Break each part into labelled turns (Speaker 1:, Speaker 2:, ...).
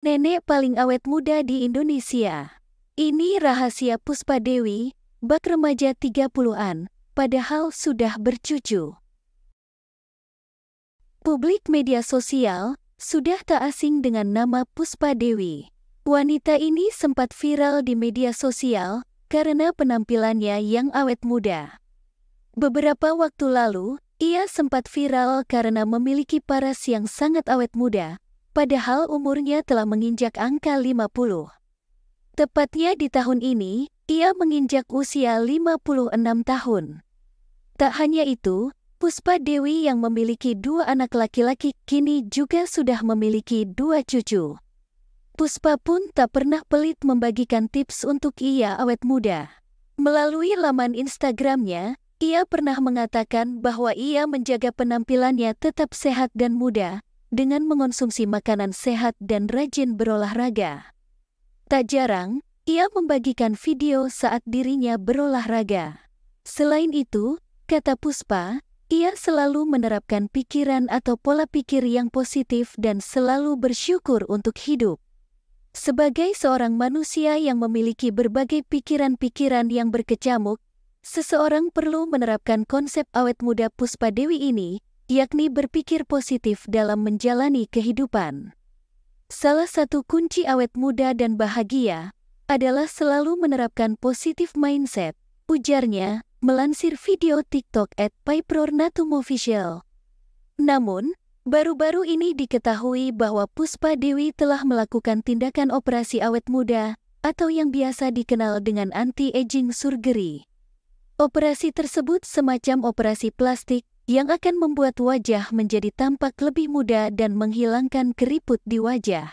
Speaker 1: Nenek paling awet muda di Indonesia. Ini rahasia Puspa Dewi, bak remaja 30-an, padahal sudah bercucu. Publik media sosial sudah tak asing dengan nama Puspa Dewi. Wanita ini sempat viral di media sosial karena penampilannya yang awet muda. Beberapa waktu lalu, ia sempat viral karena memiliki paras yang sangat awet muda, padahal umurnya telah menginjak angka 50. Tepatnya di tahun ini, ia menginjak usia 56 tahun. Tak hanya itu, Puspa Dewi yang memiliki dua anak laki-laki kini juga sudah memiliki dua cucu. Puspa pun tak pernah pelit membagikan tips untuk ia awet muda. Melalui laman Instagramnya, ia pernah mengatakan bahwa ia menjaga penampilannya tetap sehat dan muda, dengan mengonsumsi makanan sehat dan rajin berolahraga. Tak jarang, ia membagikan video saat dirinya berolahraga. Selain itu, kata Puspa, ia selalu menerapkan pikiran atau pola pikir yang positif dan selalu bersyukur untuk hidup. Sebagai seorang manusia yang memiliki berbagai pikiran-pikiran yang berkecamuk, seseorang perlu menerapkan konsep awet muda Puspa Dewi ini yakni berpikir positif dalam menjalani kehidupan. Salah satu kunci awet muda dan bahagia adalah selalu menerapkan positif mindset, ujarnya melansir video TikTok at Official. Namun, baru-baru ini diketahui bahwa Puspa Dewi telah melakukan tindakan operasi awet muda atau yang biasa dikenal dengan anti-aging surgery. Operasi tersebut semacam operasi plastik yang akan membuat wajah menjadi tampak lebih muda dan menghilangkan keriput di wajah.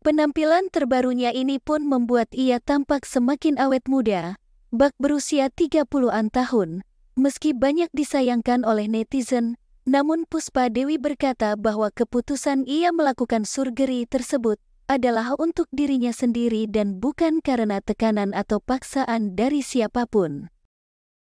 Speaker 1: Penampilan terbarunya ini pun membuat ia tampak semakin awet muda, bak berusia 30-an tahun. Meski banyak disayangkan oleh netizen, namun Puspa Dewi berkata bahwa keputusan ia melakukan surgeri tersebut adalah untuk dirinya sendiri dan bukan karena tekanan atau paksaan dari siapapun.